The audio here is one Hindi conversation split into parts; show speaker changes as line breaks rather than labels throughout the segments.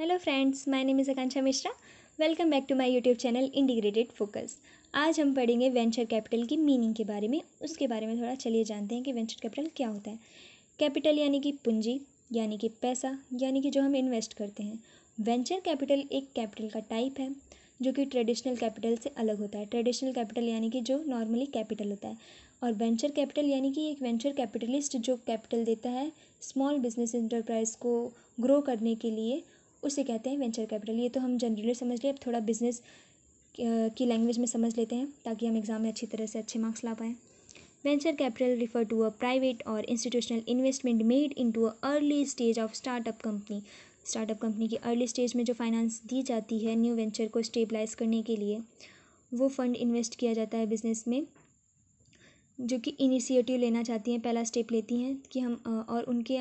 hello friends my name is Akanksha Mishra welcome back to my YouTube channel integrated focus आज हम पढ़ेंगे वेंचर कैपिटल की मीनिंग के बारे में उसके बारे में थोड़ा चलिए जानते हैं कि वेंचर कैपिटल क्या होता है कैपिटल यानी कि पूंजी यानी कि पैसा यानी कि जो हम इन्वेस्ट करते हैं वेंचर कैपिटल एक कैपिटल का टाइप है जो कि ट्रेडिशनल कैपिटल से अलग होता है ट्रेडिशनल कैपिटल यानी कि जो नॉर्मली कैपिटल होता है और वेंचर कैपिटल यानी कि एक वेंचर कैपिटलिस्ट जो कैपिटल देता है स्मॉल बिजनेस इंटरप्राइज को ग्रो करने के लिए उसे कहते हैं वेंचर कैपिटल ये तो हम जनरली समझ लिए अब थोड़ा बिजनेस की लैंग्वेज में समझ लेते हैं ताकि हम एग्ज़ाम में अच्छी तरह से अच्छे मार्क्स ला पाएँ venture capital refer to a private और institutional investment made into a early stage of startup company startup company की अर्ली स्टेज में जो फाइनेंस दी जाती है न्यू वेंचर को स्टेबलाइज करने के लिए वो फंड इन्वेस्ट किया जाता है बिजनेस में जो कि इनिशिएटिव लेना चाहती हैं पहला स्टेप लेती हैं कि हम और उनके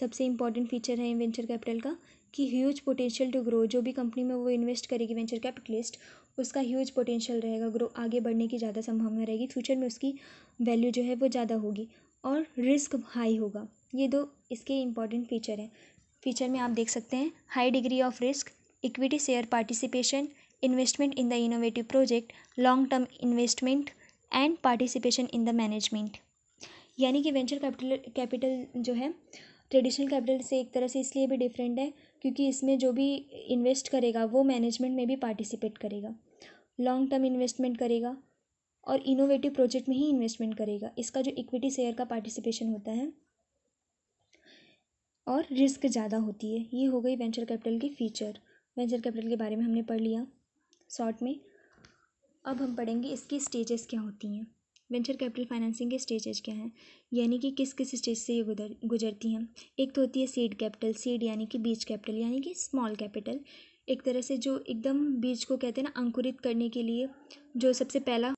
सबसे इम्पॉर्टेंट फीचर है वेंचर कैपिटल का की ह्यूज पोटेंशियल टू ग्रो जो भी कंपनी में वो इन्वेस्ट करेगी वेंचर कैपिटलिस्ट उसका ह्यूज पोटेंशियल रहेगा ग्रो आगे बढ़ने की ज़्यादा संभावना रहेगी फ्यूचर में उसकी वैल्यू जो है वो ज़्यादा होगी और रिस्क हाई होगा ये दो इसके इंपॉर्टेंट फीचर हैं फीचर में आप देख सकते हैं high degree of risk equity share participation investment in the innovative project long term investment and participation in the management यानी कि वेंचर कैपिटल कैपिटल जो है ट्रेडिशनल कैपिटल से एक तरह से इसलिए भी डिफरेंट है क्योंकि इसमें जो भी इन्वेस्ट करेगा वो मैनेजमेंट में भी पार्टिसिपेट करेगा लॉन्ग टर्म इन्वेस्टमेंट करेगा और इनोवेटिव प्रोजेक्ट में ही इन्वेस्टमेंट करेगा इसका जो इक्विटी शेयर का पार्टिसिपेशन होता है और रिस्क ज़्यादा होती है ये हो गई वेंचर कैपिटल की फ़ीचर वेंचर कैपिटल के बारे में हमने पढ़ लिया शॉर्ट में अब हम पढ़ेंगे इसकी स्टेजेस क्या होती हैं वेंचर कैपिटल फाइनेंसिंग के स्टेजेस क्या हैं यानी कि किस किस स्टेज से ये गुजर गुजरती हैं एक तो होती है सीड कैपिटल सीड यानी कि बीज कैपिटल यानी कि स्मॉल कैपिटल एक तरह से जो एकदम बीज को कहते हैं ना अंकुरित करने के लिए जो सबसे पहला